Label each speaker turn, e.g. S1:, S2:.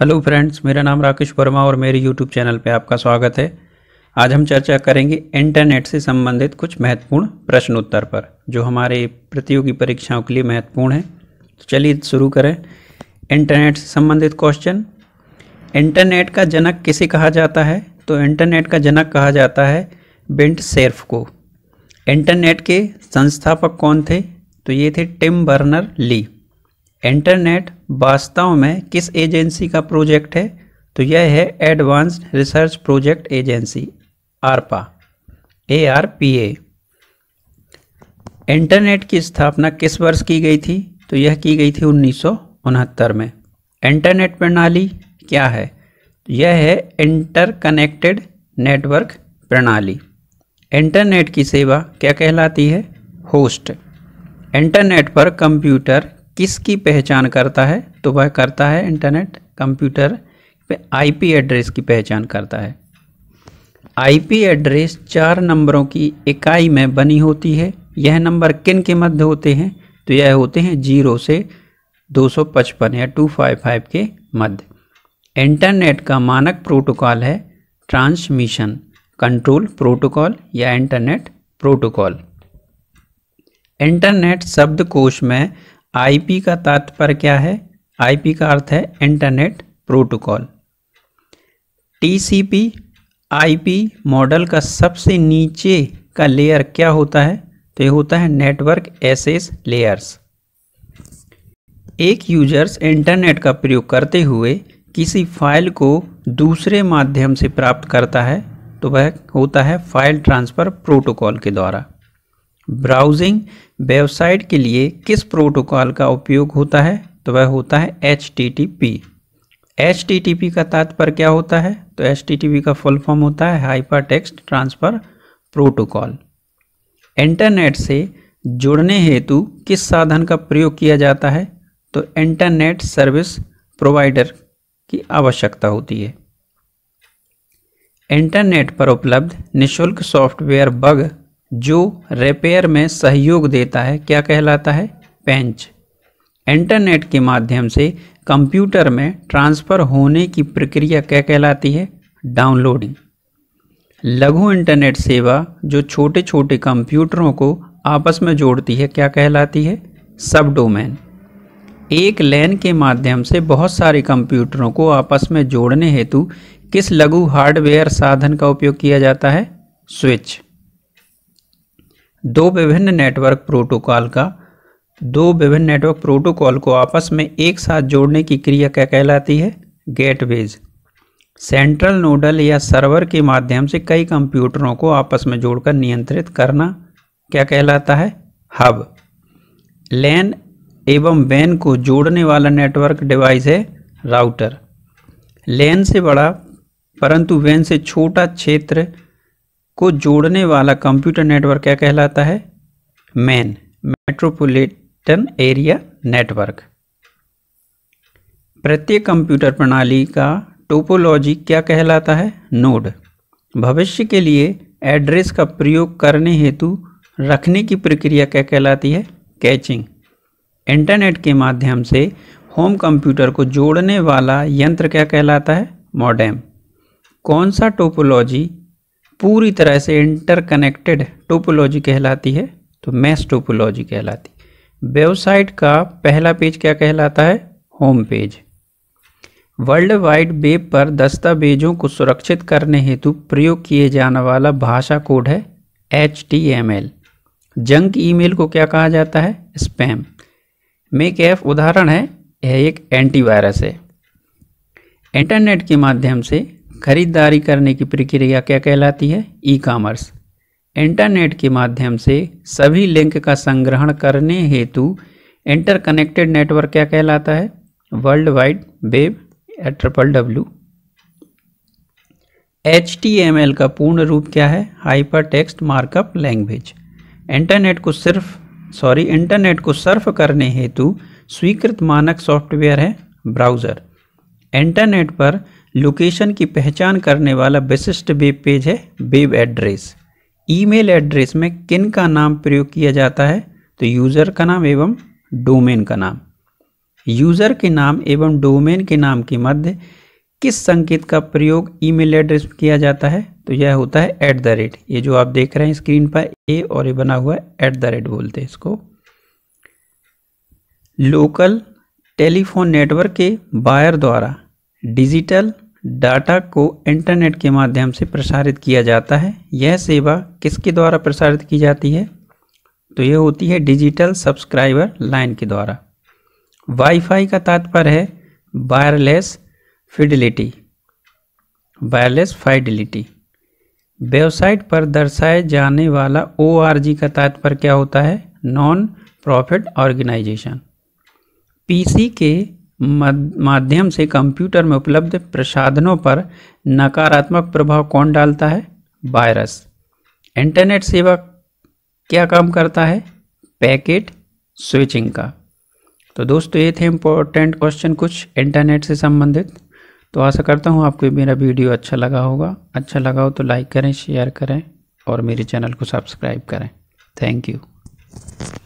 S1: hello friends मेरा नाम राकेश वर्मा और मेरे यूट्यूब चैनल पे आपका स्वागत है आज हम चर्चा करेंगे इंटरनेट से संबंधित कुछ महत्वपूर्ण प्रश्न उत्तर पर जो हमारे प्रतियोगी परीक्षाओं के लिए महत्वपूर्ण है तो चलिए शुरू करें इंटरनेट से संबंधित क्वेश्चन इंटरनेट का जनक किसे कहा जाता है तो इंटरनेट का जनक कहा जाता है बिंट सेर्फ को इंटरनेट के संस्थापक कौन थे तो ये थे टिम बर्नर ली इंटरनेट वास्तव में किस एजेंसी का प्रोजेक्ट है तो यह है advanced research project agency ARPA A R P A internet की स्थापना किस वर्ष की गई थी तो यह की गई थी उन्नीस में इंटरनेट प्रणाली क्या है तो यह है इंटरकनेक्टेड नेटवर्क प्रणाली इंटरनेट की सेवा क्या कहलाती है होस्ट इंटरनेट पर कंप्यूटर किसकी पहचान करता है तो वह करता है इंटरनेट कंप्यूटर पे आईपी एड्रेस की पहचान करता है आईपी एड्रेस चार नंबरों की इकाई में बनी होती है यह नंबर किन के मध्य होते हैं तो यह होते हैं जीरो से 255 या 255 के मध्य इंटरनेट का मानक प्रोटोकॉल है ट्रांसमिशन कंट्रोल प्रोटोकॉल या इंटरनेट प्रोटोकॉल इंटरनेट शब्दकोश में आईपी का तात्पर्य क्या है आईपी का अर्थ है internet protocol TCP IP model का सबसे नीचे का लेयर क्या होता है तो ये होता है नेटवर्क एसेस लेयर्स एक यूजर्स इंटरनेट का प्रयोग करते हुए किसी फाइल को दूसरे माध्यम से प्राप्त करता है तो वह होता है फाइल ट्रांसफ़र प्रोटोकॉल के द्वारा ब्राउजिंग वेबसाइट के लिए किस प्रोटोकॉल का उपयोग होता है तो वह होता है H T T P H T T P का तात्पर्य क्या होता है तो एच टी टी पी का फुल फॉर्म होता है hypertext transfer protocol internet से जुड़ने हेतु किस साधन का प्रयोग किया जाता है तो इंटरनेट सर्विस प्रोवाइडर की आवश्यकता होती है इंटरनेट पर उपलब्ध निशुल्क सॉफ्टवेयर बग जो रिपेयर में सहयोग देता है क्या कहलाता है पेंच इंटरनेट के माध्यम से कंप्यूटर में ट्रांसफ़र होने की प्रक्रिया क्या कहलाती है डाउनलोडिंग लघु इंटरनेट सेवा जो छोटे छोटे कंप्यूटरों को आपस में जोड़ती है क्या कहलाती है सब डोमेन एक लैन के माध्यम से बहुत सारे कंप्यूटरों को आपस में जोड़ने हेतु किस लघु हार्डवेयर साधन का उपयोग किया जाता है स्विच दो विभिन्न नेटवर्क प्रोटोकॉल का दो विभिन्न नेटवर्क प्रोटोकॉल को आपस में एक साथ जोड़ने की क्रिया क्या कहलाती है गेटवेज सेंट्रल नोडल या सर्वर के माध्यम से कई कंप्यूटरों को आपस में जोड़कर नियंत्रित करना क्या कहलाता है हब लैन एवं वैन को जोड़ने वाला नेटवर्क डिवाइस है राउटर लैन से बड़ा परंतु वैन से छोटा क्षेत्र को जोड़ने वाला कंप्यूटर नेटवर्क क्या कहलाता है मैन मेट्रोपोलिटन एरिया नेटवर्क प्रत्येक कंप्यूटर प्रणाली का टोपोलॉजी क्या कहलाता है नोड भविष्य के लिए एड्रेस का प्रयोग करने हेतु रखने की प्रक्रिया क्या कहलाती है कैचिंग इंटरनेट के माध्यम से होम कंप्यूटर को जोड़ने वाला यंत्र क्या कहलाता है मॉडेम कौन सा टोपोलॉजी पूरी तरह से इंटरकनेक्टेड टोपोलॉजी कहलाती है तो मैस टोपोलॉजी कहलाती वेबसाइट का पहला पेज क्या कहलाता है home page world wide web पर दस्तावेजों को सुरक्षित करने हेतु प्रयोग किए जाने वाला भाषा कोड है H T M L junk email को क्या कहा जाता है स्पैम मेक एफ उदाहरण है यह एक एंटीवायरस है इंटरनेट के माध्यम से खरीदारी करने की प्रक्रिया क्या कहलाती है ई कॉमर्स इंटरनेट के माध्यम से सभी लिंक का संग्रहण करने हेतु इंटरकनेक्टेड नेटवर्क क्या कहलाता है world wide web triple W H का पूर्ण रूप क्या है hypertext markup language internet को सिर्फ सॉरी इंटरनेट को सर्फ करने हेतु स्वीकृत मानक सॉफ्टवेयर है ब्राउज़र इंटरनेट पर लोकेशन की पहचान करने वाला विशिष्ट वेब पेज है वेब एड्रेस ईमेल एड्रेस में किन का नाम प्रयोग किया जाता है तो यूज़र का नाम एवं डोमेन का नाम यूज़र के नाम एवं डोमेन के नाम के मध्य किस संकेत का प्रयोग ईमेल एड्रेस किया जाता है तो यह होता है एट द रेट ये जो आप देख रहे हैं स्क्रीन पर ए और ये बना हुआ है एट द रेट बोलते हैं इसको लोकल टेलीफोन नेटवर्क के बायर द्वारा डिजिटल डाटा को इंटरनेट के माध्यम से प्रसारित किया जाता है यह सेवा किसके द्वारा प्रसारित की जाती है तो यह होती है डिजिटल सब्सक्राइबर लाइन के द्वारा वाईफाई का तात्पर्य है wireless fidelity wireless fidelity website पर दर्शाए जाने वाला ओ का तात्पर्य क्या होता है नॉन प्रॉफिट ऑर्गेनाइजेशन पीसी के माध्यम से कंप्यूटर में उपलब्ध प्रसाधनों पर नकारात्मक प्रभाव कौन डालता है वायरस इंटरनेट सेवा क्या काम करता है पैकेट स्विचिंग का तो दोस्तों ये थे इम्पोर्टेंट क्वेश्चन कुछ इंटरनेट से संबंधित तो आशा करता हूँ आपको मेरा वीडियो अच्छा लगा होगा अच्छा लगा हो तो लाइक करें शेयर करें और मेरे चैनल को सब्सक्राइब करें थैंक यू